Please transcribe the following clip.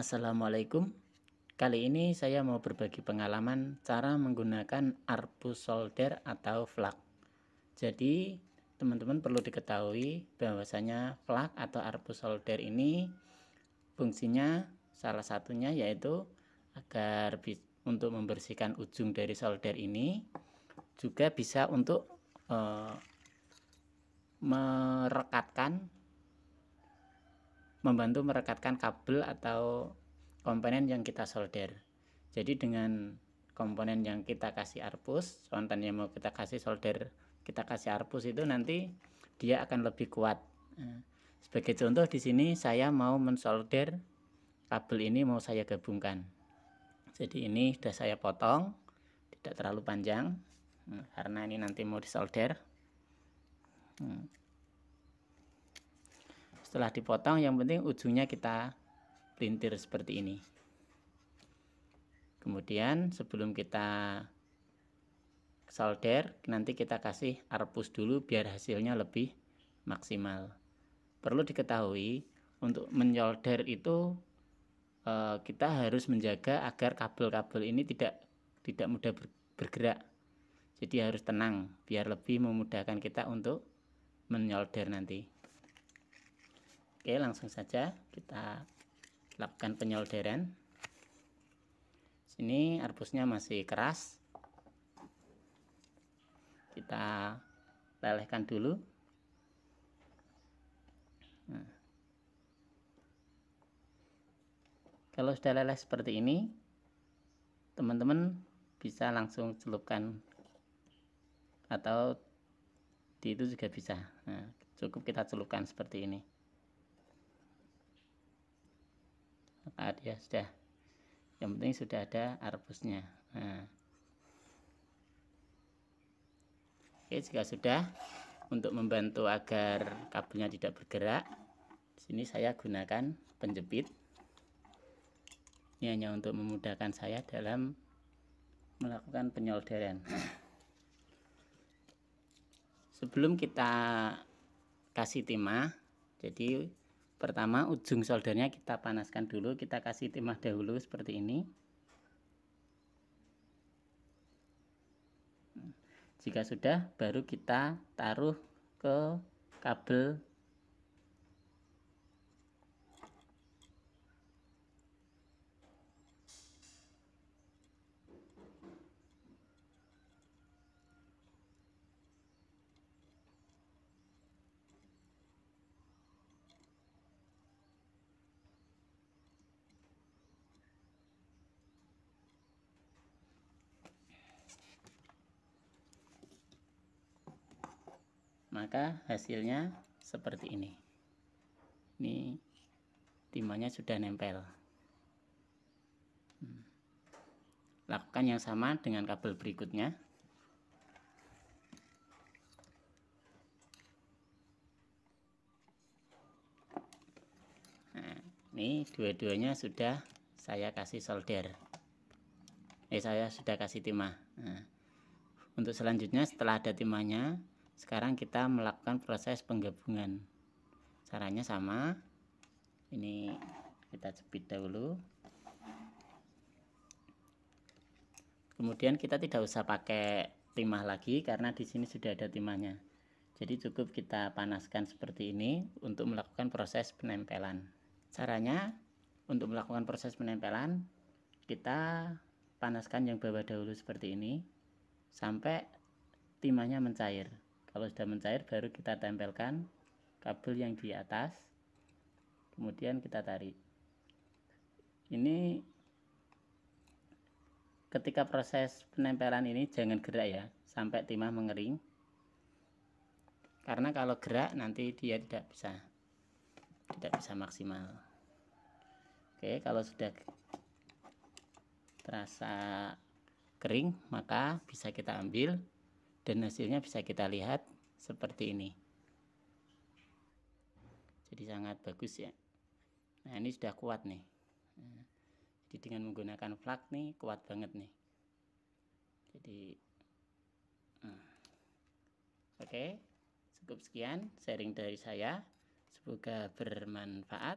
Assalamualaikum. Kali ini saya mau berbagi pengalaman cara menggunakan arpus solder atau flak. Jadi, teman-teman perlu diketahui bahwasanya flak atau arpus solder ini fungsinya salah satunya yaitu agar untuk membersihkan ujung dari solder ini juga bisa untuk uh, merekatkan membantu merekatkan kabel atau komponen yang kita solder. Jadi dengan komponen yang kita kasih arpus, contohnya mau kita kasih solder, kita kasih arpus itu nanti dia akan lebih kuat. Nah, sebagai contoh di sini saya mau mensolder kabel ini mau saya gabungkan. Jadi ini sudah saya potong, tidak terlalu panjang nah, karena ini nanti mau disolder. Hmm setelah dipotong yang penting ujungnya kita pelintir seperti ini kemudian sebelum kita solder nanti kita kasih arpus dulu biar hasilnya lebih maksimal perlu diketahui untuk menyolder itu eh, kita harus menjaga agar kabel-kabel ini tidak tidak mudah bergerak jadi harus tenang biar lebih memudahkan kita untuk menyolder nanti Oke, langsung saja kita lakukan penyolderan. Sini arbusnya masih keras. Kita lelehkan dulu. Nah. Kalau sudah leleh seperti ini, teman-teman bisa langsung celupkan atau di itu juga bisa. Nah, cukup kita celupkan seperti ini. saat ah, ya sudah yang penting sudah ada arbusnya nah. oke jika sudah untuk membantu agar kabelnya tidak bergerak sini saya gunakan penjepit ini hanya untuk memudahkan saya dalam melakukan penyolderan sebelum kita kasih timah jadi pertama ujung soldernya kita panaskan dulu kita kasih timah dahulu seperti ini hmm. jika sudah baru kita taruh ke kabel maka hasilnya seperti ini ini timahnya sudah nempel hmm. lakukan yang sama dengan kabel berikutnya nah, ini dua-duanya sudah saya kasih solder eh saya sudah kasih timah nah, untuk selanjutnya setelah ada timahnya sekarang kita melakukan proses penggabungan caranya sama ini kita jepit dahulu kemudian kita tidak usah pakai timah lagi karena di sini sudah ada timahnya jadi cukup kita panaskan seperti ini untuk melakukan proses penempelan caranya untuk melakukan proses penempelan kita panaskan yang bawah dahulu seperti ini sampai timahnya mencair kalau sudah mencair baru kita tempelkan kabel yang di atas. Kemudian kita tarik. Ini ketika proses penempelan ini jangan gerak ya sampai timah mengering. Karena kalau gerak nanti dia tidak bisa tidak bisa maksimal. Oke, kalau sudah terasa kering maka bisa kita ambil dan hasilnya bisa kita lihat seperti ini jadi sangat bagus ya nah ini sudah kuat nih jadi dengan menggunakan flag nih kuat banget nih jadi hmm. oke cukup sekian sharing dari saya semoga bermanfaat